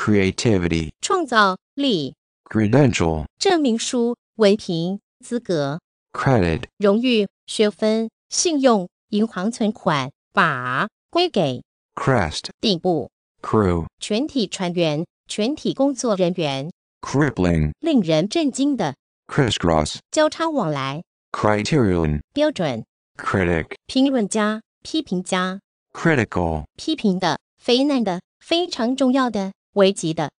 creativity 创造力。Credential，证明书、文凭、资格。Credit，荣誉、学分、信用、银行存款。把归给。Crest，顶部。Crew，全体船员、全体工作人员。Crippling，令人震惊的。Crisscross，交叉往来。Criterion，标准。Critic，评论家、批评家。Critical，批评的、非难的、非常重要的。为吉的。